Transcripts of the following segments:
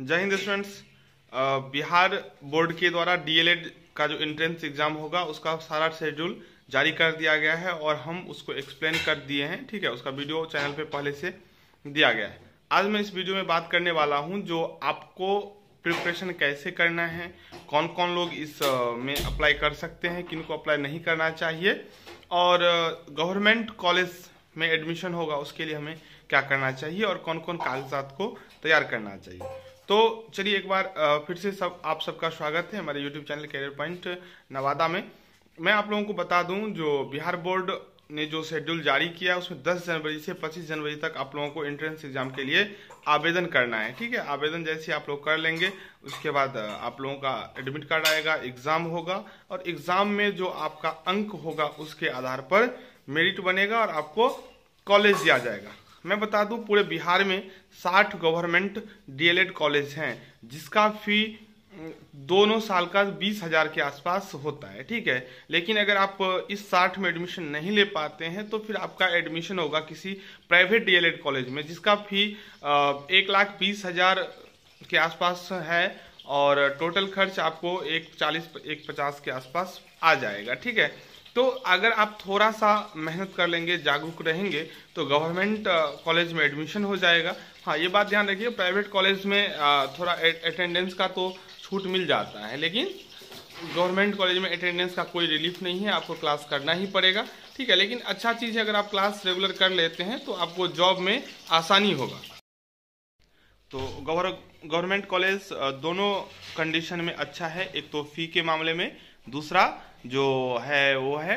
जय Hind students Bihar board के द्वारा डीएलएड का जो एंट्रेंस एग्जाम होगा उसका सारा शेड्यूल जारी कर दिया गया है और हम उसको एक्सप्लेन कर दिए हैं ठीक है उसका वीडियो चैनल पे पहले से दिया गया है आज मैं इस वीडियो में बात करने वाला हूं जो आपको प्रिपरेशन कैसे करना है कौन कौन लोग इस में अप्लाई कर सकते हैं किन को अप्लाई नहीं करना चाहिए और गवर्नमेंट कॉलेज में एडमिशन होगा उसके लिए हमें क्या करना चाहिए और कौन कौन कागजात को तैयार करना चाहिए तो चलिए एक बार फिर से सब आप सबका स्वागत है हमारे YouTube channel career point Nawada में मैं आप लोगों को बता दूं जो बिहार बोर्ड ने जो शेड्यूल जारी किया उसमें 10 जनवरी से 25 जनवरी तक आप लोगों को एंट्रेंस एग्जाम के लिए आवेदन करना है ठीक है आवेदन जैसे आप लोग कर लेंगे उसके बाद आप लोगों का एडमिट कार्ड आएगा एग्जाम होगा और एग्जाम में जो आपका अंक होगा उसके आधार पर मेरिट बनेगा और आपको कॉलेज दिया जाएगा मैं बता दूं पूरे बिहार में साठ गवर्नमेंट डीएलएड कॉलेज हैं जिसका फी दोनों साल का बीस हजार के आसपास होता है ठीक है लेकिन अगर आप इस साठ में एडमिशन नहीं ले पाते हैं तो फिर आपका एडमिशन होगा किसी प्राइवेट डीएलएड कॉलेज में जिसका फी एक लाख बीस हजार के आसपास है और टोटल खर्च आपको एक चालीस एक पचास के आसपास आ जाएगा ठीक है तो अगर आप थोड़ा सा मेहनत कर लेंगे जागरूक रहेंगे तो गवर्नमेंट कॉलेज में एडमिशन हो जाएगा हाँ ये बात ध्यान रखिए प्राइवेट कॉलेज में थोड़ा अटेंडेंस का तो छूट मिल जाता है लेकिन गवर्नमेंट कॉलेज में अटेंडेंस का कोई रिलीफ नहीं है आपको क्लास करना ही पड़ेगा ठीक है लेकिन अच्छा चीज़ है अगर आप क्लास रेगुलर कर लेते हैं तो आपको जॉब में आसानी होगा तो गवर गवर्नमेंट कॉलेज दोनों कंडीशन में अच्छा है एक तो फ़ी के मामले में दूसरा जो है वो है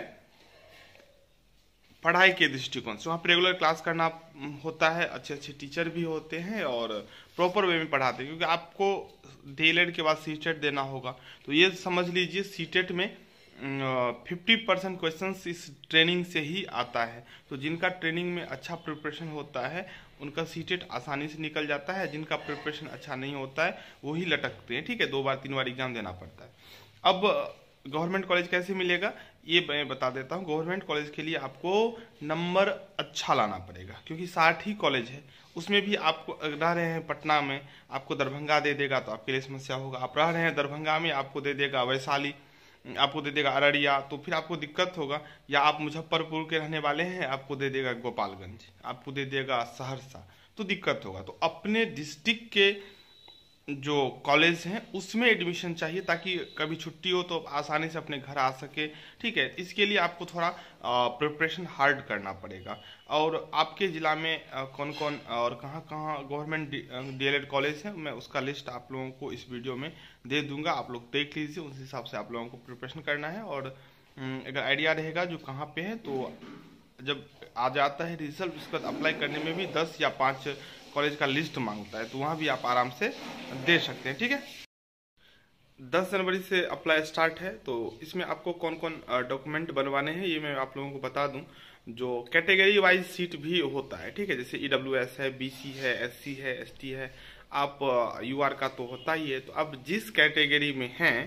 पढ़ाई के दृष्टिकोण से वहाँ पर रेगुलर क्लास करना होता है अच्छे अच्छे टीचर भी होते हैं और प्रॉपर वे में पढ़ाते हैं क्योंकि आपको डी के बाद सी देना होगा तो ये समझ लीजिए सी में फिफ्टी परसेंट क्वेश्चन इस ट्रेनिंग से ही आता है तो जिनका ट्रेनिंग में अच्छा प्रिपरेशन होता है उनका सी आसानी से निकल जाता है जिनका प्रिपरेशन अच्छा नहीं होता है वही लटकते हैं ठीक है दो बार तीन बार एग्जाम देना पड़ता है अब गवर्नमेंट कॉलेज कैसे मिलेगा ये मैं बता देता हूँ गवर्नमेंट कॉलेज के लिए आपको नंबर अच्छा लाना पड़ेगा क्योंकि साठ ही कॉलेज है उसमें भी आपको रह रहे हैं पटना में आपको दरभंगा दे देगा तो आपके लिए समस्या होगा आप रह रहे हैं दरभंगा में आपको दे देगा वैशाली आपको दे देगा अररिया तो फिर आपको दिक्कत होगा या आप मुजफ्फरपुर के रहने वाले हैं आपको दे देगा गोपालगंज आपको दे देगा सहरसा तो दिक्कत होगा तो अपने डिस्ट्रिक्ट के जो कॉलेज हैं उसमें एडमिशन चाहिए ताकि कभी छुट्टी हो तो आसानी से अपने घर आ सके ठीक है इसके लिए आपको थोड़ा प्रिपरेशन हार्ड करना पड़ेगा और आपके ज़िला में कौन कौन और कहाँ कहाँ गवर्नमेंट डी कॉलेज है मैं उसका लिस्ट आप लोगों को इस वीडियो में दे दूंगा आप लोग देख लीजिए उस हिसाब से आप लोगों को प्रिपरेशन करना है और अगर आइडिया रहेगा जो कहाँ पर है तो जब आ जाता है रिजल्ट उसके बाद अप्लाई करने में भी दस या पाँच कॉलेज का लिस्ट मांगता है तो वहाँ भी आप आराम से दे सकते हैं ठीक है दस जनवरी से अप्लाई स्टार्ट है तो इसमें आपको कौन कौन डॉक्यूमेंट बनवाने हैं ये मैं आप लोगों को बता दूं जो कैटेगरी वाइज सीट भी होता है ठीक है जैसे ई e है बी है एस है एस है आप यू का तो होता ही है तो आप जिस कैटेगरी में हैं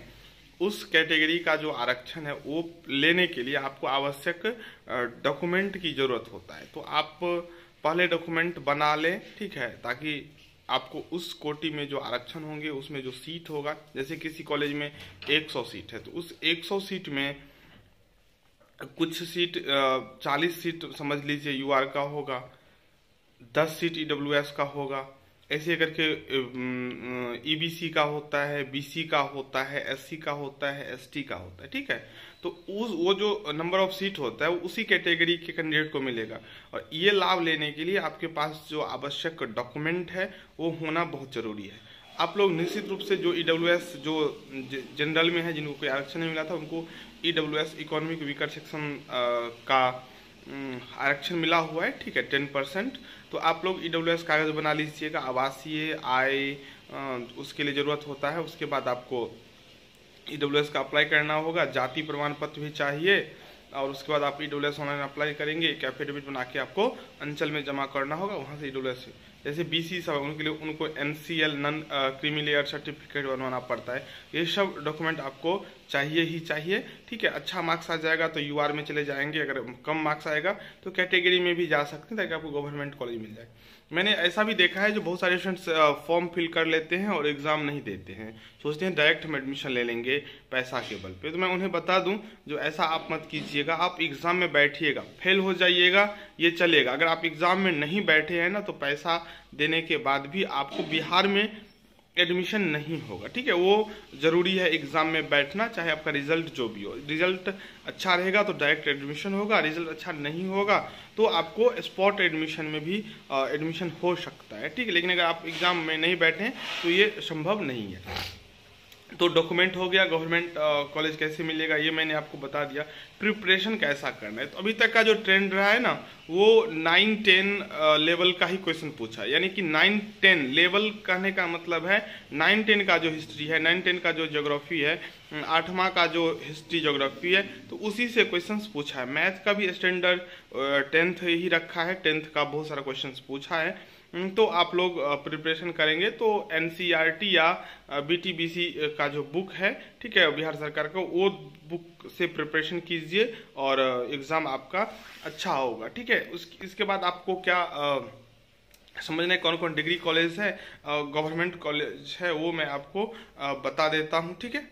उस कैटेगरी का जो आरक्षण है वो लेने के लिए आपको आवश्यक डॉक्यूमेंट की जरूरत होता है तो आप पहले डॉक्यूमेंट बना लें ठीक है ताकि आपको उस कोटी में जो आरक्षण होंगे उसमें जो सीट होगा जैसे किसी कॉलेज में 100 सीट है तो उस 100 सीट में कुछ सीट चालीस सीट समझ लीजिए यूआर का होगा दस सीट ईडब्ल्यूएस e का होगा ऐसे करके ईबीसी e का होता है बीसी का होता है एससी का होता है एसटी का होता है ठीक है तो उस वो जो नंबर ऑफ सीट होता है वो उसी कैटेगरी के कैंडिडेट को मिलेगा और ये लाभ लेने के लिए आपके पास जो आवश्यक डॉक्यूमेंट है वो होना बहुत जरूरी है आप लोग निश्चित रूप से जो ई e जो जनरल में है जिनको कोई आरक्षण नहीं मिला था उनको E W economic weaker section का हम्म, आरक्षण मिला हुआ है ठीक है टेन परसेंट तो आप लोग ई e एस कागज़ बना लीजिएगा आवासीय आय उसके लिए ज़रूरत होता है उसके बाद आपको ई e एस का अप्लाई करना होगा जाति प्रमाण पत्र भी चाहिए और उसके बाद आप ई एस ऑनलाइन अप्लाई करेंगे एक एफिडेविट बना के आपको अंचल में जमा करना होगा वहाँ से ई e एस जैसे बी सी सब उनके लिए उनको N C L non creamy certificate बनवाना पड़ता है ये सब डॉक्यूमेंट आपको चाहिए ही चाहिए ठीक है अच्छा मार्क्स आ जाएगा तो यू आर में चले जाएंगे अगर कम मार्क्स आएगा तो कैटेगरी में भी जा सकते हैं ताकि आपको गवर्नमेंट कॉलेज मिल जाए मैंने ऐसा भी देखा है जो बहुत सारे स्टूडेंट्स फॉर्म फिल कर लेते हैं और एग्ज़ाम नहीं देते हैं सोचते हैं डायरेक्ट हम एडमिशन ले लेंगे पैसा के बल पर तो मैं उन्हें बता दूँ जो ऐसा आप मत कीजिएगा आप एग्ज़ाम में बैठिएगा फेल हो जाइएगा ये चलेगा अगर आप एग्ज़ाम में नहीं बैठे हैं ना तो पैसा देने के बाद भी आपको बिहार में एडमिशन नहीं होगा ठीक है वो ज़रूरी है एग्ज़ाम में बैठना चाहे आपका रिजल्ट जो भी हो रिजल्ट अच्छा रहेगा तो डायरेक्ट एडमिशन होगा रिजल्ट अच्छा नहीं होगा तो आपको स्पॉट एडमिशन में भी एडमिशन हो सकता है ठीक है लेकिन अगर आप एग्ज़ाम में नहीं बैठें तो ये संभव नहीं है तो डॉक्यूमेंट हो गया गवर्नमेंट कॉलेज कैसे मिलेगा ये मैंने आपको बता दिया प्रिपरेशन कैसा करना है तो अभी तक का जो ट्रेंड रहा है ना वो नाइन टेन लेवल का ही क्वेश्चन पूछा यानी कि नाइन टेन लेवल कहने का मतलब है नाइन टेन का जो हिस्ट्री है नाइन टेन का जो जोग्राफी है आठवां का जो हिस्ट्री जोग्राफी है तो उसी से क्वेश्चन पूछा है मैथ का भी स्टैंडर्ड टेंथ ही रखा है टेंथ का बहुत सारा क्वेश्चन पूछा है हम्म, तो आप लोग प्रिपरेशन करेंगे तो एन e या बी का जो बुक है ठीक है बिहार सरकार का वो बुक से प्रिपरेशन कीजिए और एग्ज़ाम आपका अच्छा होगा ठीक है उस इसके बाद आपको क्या आ, समझना है कौन कौन डिग्री कॉलेज है गवर्नमेंट कॉलेज है वो मैं आपको बता देता हूँ ठीक है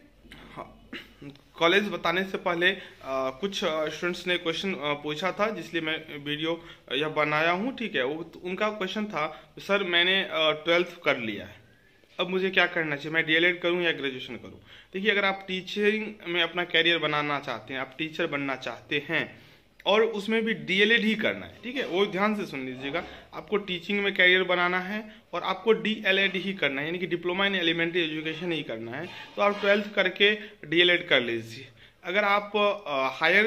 कॉलेज बताने से पहले आ, कुछ स्टूडेंट्स ने क्वेश्चन पूछा था जिसलिए मैं वीडियो यह बनाया हूँ ठीक है वो तो उनका क्वेश्चन था सर मैंने ट्वेल्थ कर लिया है अब मुझे क्या करना चाहिए मैं डीएलएड करूं या ग्रेजुएशन करूं देखिए अगर आप टीचरिंग में अपना कैरियर बनाना चाहते हैं आप टीचर बनना चाहते हैं और उसमें भी डीएलएड ही करना है ठीक है वो ध्यान से सुन लीजिएगा आपको टीचिंग में कैरियर बनाना है और आपको डीएलएड ही करना है यानी कि डिप्लोमा इन एलिमेंट्री एजुकेशन ही करना है तो आप ट्वेल्थ करके डीएलएड कर लीजिए अगर आप हायर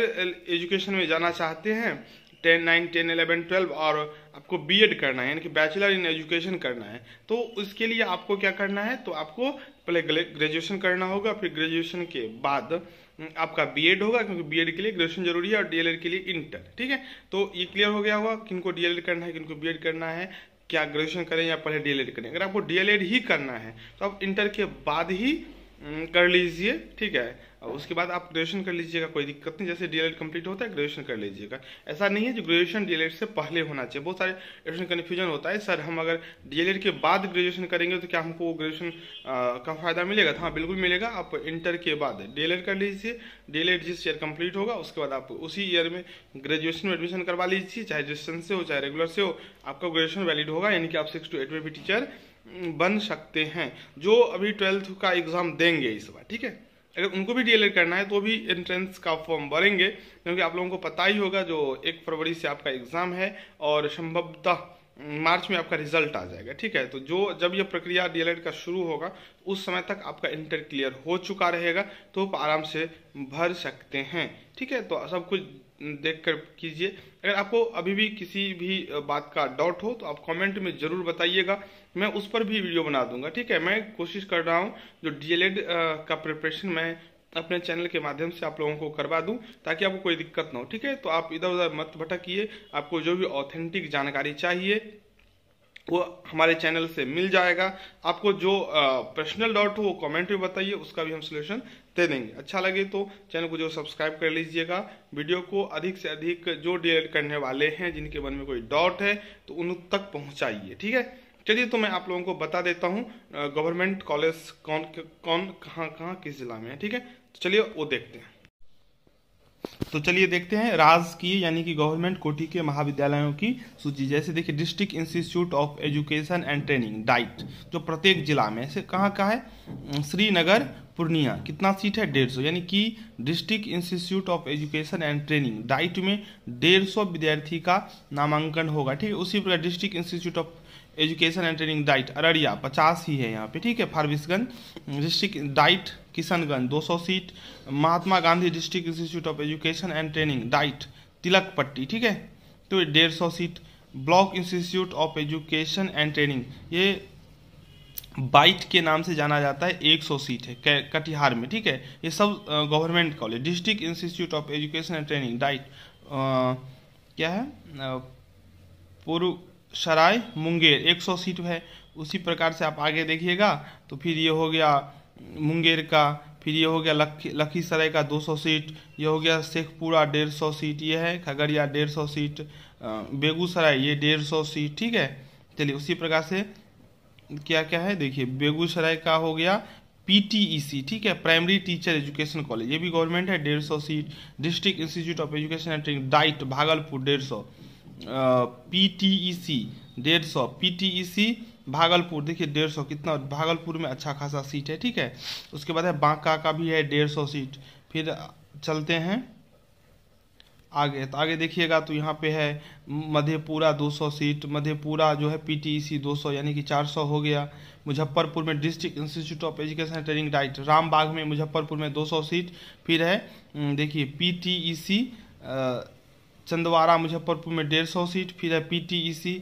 एजुकेशन में जाना चाहते हैं ten nine ten eleven twelve और आपको बी करना है यानी कि बैचलर इन एजुकेशन करना है तो उसके लिए आपको क्या करना है तो आपको पहले ग्रेजुएशन करना होगा फिर ग्रेजुएशन के बाद हम्म, आपका बीएड होगा क्योंकि बीएड के लिए ग्रेजुएशन जरूरी है और डीएलएड के लिए इंटर ठीक है तो ये क्लियर हो गया होगा किनको डीएलएड करना है किनको बीएड करना है क्या ग्रेजुएशन करें या पहले डीएलएड करें अगर आपको डीएलएड ही करना है तो आप इंटर के बाद ही हम्म, कर लीजिए ठीक है और उसके बाद आप ग्रेजुएशन कर लीजिएगा कोई दिक्कत नहीं जैसे डीएलएड कंप्लीट होता है ग्रेजुएशन कर लीजिएगा ऐसा नहीं है जो ग्रेजुएशन डीएलएड से पहले होना चाहिए बहुत सारे एडमिशन कन्फ्यूजन होता है सर हम अगर डीएलएड के बाद ग्रेजुएशन करेंगे तो क्या हमको ग्रेजुएशन का फ़ायदा मिलेगा तो हाँ बिल्कुल मिलेगा आप इंटर के बाद डीएलएड कर लीजिए डीएलएड जिस ईयर कंप्लीट होगा उसके बाद आप उसी ईयर में ग्रेजुएशन में एडमिशन करवा लीजिए चाहे डिस्टेंस से हो चाहे रेगुलर से हो आपका ग्रेजुएशन वैलिड होगा यानी कि आप सिक्स टू एट में भी टीचर बन सकते हैं जो अभी ट्वेल्थ का एग्ज़ाम देंगे इस बार ठीक है अगर उनको भी डीएलएड करना है तो भी एंट्रेंस का फॉर्म भरेंगे क्योंकि आप लोगों को पता ही होगा जो एक फरवरी से आपका एग्ज़ाम है और संभवतः मार्च में आपका रिजल्ट आ जाएगा ठीक है तो जो जब यह प्रक्रिया डीएलएड का शुरू होगा उस समय तक आपका इंटर क्लियर हो चुका रहेगा तो आप आराम से भर सकते हैं ठीक है तो सब कुछ देख कर कीजिए अगर आपको अभी भी किसी भी बात का डाउट हो तो आप कमेंट में ज़रूर बताइएगा मैं उस पर भी वीडियो बना दूंगा ठीक है मैं कोशिश कर रहा हूँ जो डीएलएड का प्रिपरेशन मैं अपने चैनल के माध्यम से आप लोगों को करवा दूं ताकि आपको कोई दिक्कत ना हो ठीक है तो आप इधर उधर मत भटकिए आपको जो भी ऑथेंटिक जानकारी चाहिए वो हमारे चैनल से मिल जाएगा आपको जो पर्सनल डाउट हो वो कॉमेंट में बताइए उसका भी हम सोल्यूशन दे देंगे अच्छा लगे तो चैनल को जो सब्सक्राइब कर लीजिएगा वीडियो को अधिक से अधिक जो डी करने वाले हैं जिनके मन में कोई डाउट है तो उन तक पहुँचाइए ठीक है चलिए तो मैं आप लोगों को बता देता हूँ गवर्नमेंट कॉलेज कौन कौन कहाँ कहाँ किस जिला में है ठीक है तो चलिए वो देखते हैं तो चलिए देखते हैं राजकीय यानी कि गवर्नमेंट कोटी के महाविद्यालयों की सूची जैसे देखिए district institute of education and training DIET जो प्रत्येक जिला में ऐसे कहाँ का है श्रीनगर पूर्णिया कितना सीट है डेढ़ सौ यानी कि district institute of education and training DIET में डेढ़ सौ विद्यार्थी का नामांकन होगा ठीक है उसी प्रकार district institute of education and training DIET Araria पचास ही है यहाँ पे ठीक है फारबिसगंज डिस्ट्रिक्ट डाइट किशनगंज दो सौ seat Mahatma Gandhi district institute of education and training DIET Tilak Patti ठीक है तो डेढ़ सौ seat block institute of education and training ये बाइट के नाम से जाना जाता है 100 सीट है कटिहार में ठीक है ये सब government college district institute of education and training DIET क्या है पूर्व सराय मुंगेर 100 सीट है उसी प्रकार से आप आगे देखिएगा तो फिर ये हो गया मुंगेर का फिर ये हो गया लखीसराय का 200 सीट ये हो गया शेखपुरा 150 सीट ये है खगड़िया 150 सीट बेगूसराय ये 150 सीट ठीक है चलिए उसी प्रकार से क्या क्या है देखिए बेगूसराय का हो गया पीटीईसी ठीक है प्राइमरी टीचर एजुकेशन कॉलेज ये भी गवर्नमेंट है डेढ़ सौ seat district institute of education and DIET Bhagalpur डेढ़ सौ पीटीईसी डेढ़ सौ पीटीईसी भागलपुर देखिए डेढ़ सौ कितना भागलपुर में अच्छा खासा सीट है ठीक है उसके बाद है बांका का भी है डेढ़ सौ सीट फिर चलते हैं आगे तो आगे देखिएगा तो यहाँ पे है मधेपुरा 200 सीट मधेपुरा जो है पीटीईसी 200 यानी कि 400 हो गया मुजफ्फरपुर में district institute of education training DIET Rambagh में मुजफ्फरपुर में 200 सीट फिर है देखिए पीटीईसी चंदवारा मुजफ्फरपुर में डेढ़ सौ सीट फिर है P T E C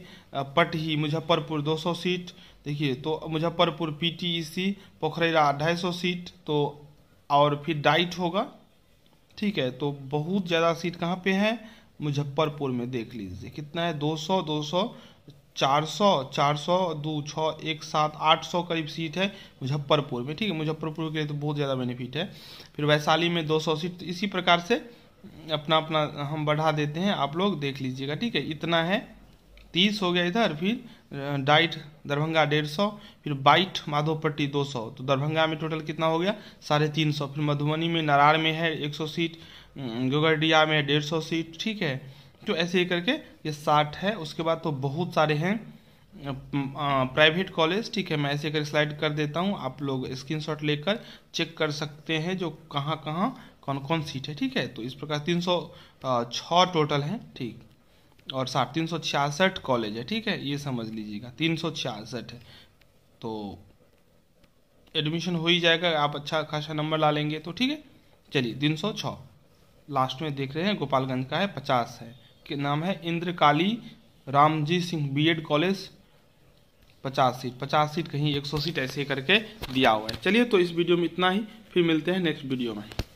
Patahi Muzaffarpur दो सौ सीट देखिए तो Muzaffarpur P T E C Pokhrera ढाई सौ सीट तो और फिर डाइट होगा ठीक है तो बहुत ज़्यादा सीट कहाँ पे है मुजफ्फरपुर में देख लीजिए कितना है दो दो सौ सौ चार सौ चार सौ दो छः एक सात आठ सौ करीब सीट है मुजफ्फरपुर में ठीक है मुजफ्फरपुर के लिए तो बहुत ज़्यादा बेनिफिट है फिर वैशाली में दो सौ सीट तो इसी प्रकार से अपना अपना हम बढ़ा देते हैं आप लोग देख लीजिएगा ठीक है इतना है तीस हो गया इधर फिर डाइट दरभंगा डेढ़ सौ फिर बाइट माधोपट्टी दो सौ तो दरभंगा में टोटल कितना हो गया साढ़े तीन सौ फिर मधुबनी में नरार में है एक सौ सीट गोगरडिया में डेढ़ सौ सीट ठीक है तो ऐसे ही करके ये साठ है उसके बाद तो बहुत सारे हैं प्राइवेट कॉलेज ठीक है मैं ऐसे कर स्लाइड कर देता हूँ आप लोग स्क्रीन लेकर चेक कर सकते हैं जो कहाँ कहाँ कौन कौन सीट है ठीक है तो इस प्रकार तीन सौ छः टोटल हैं ठीक और साठ तीन सौ छियासठ कॉलेज है ठीक है ये समझ लीजिएगा तीन सौ छियासठ है तो एडमिशन हो ही जाएगा आप अच्छा खासा नंबर ला लेंगे तो ठीक है चलिए तीन सौ छः लास्ट में देख रहे हैं गोपालगंज का है पचास है के नाम है इंद्रकाली रामजी सिंह बीएड कॉलेज पचास सीट पचास सीट कहीं एक सौ सीट ऐसे करके दिया हुआ है चलिए तो इस वीडियो में इतना ही फिर मिलते हैं नेक्स्ट वीडियो में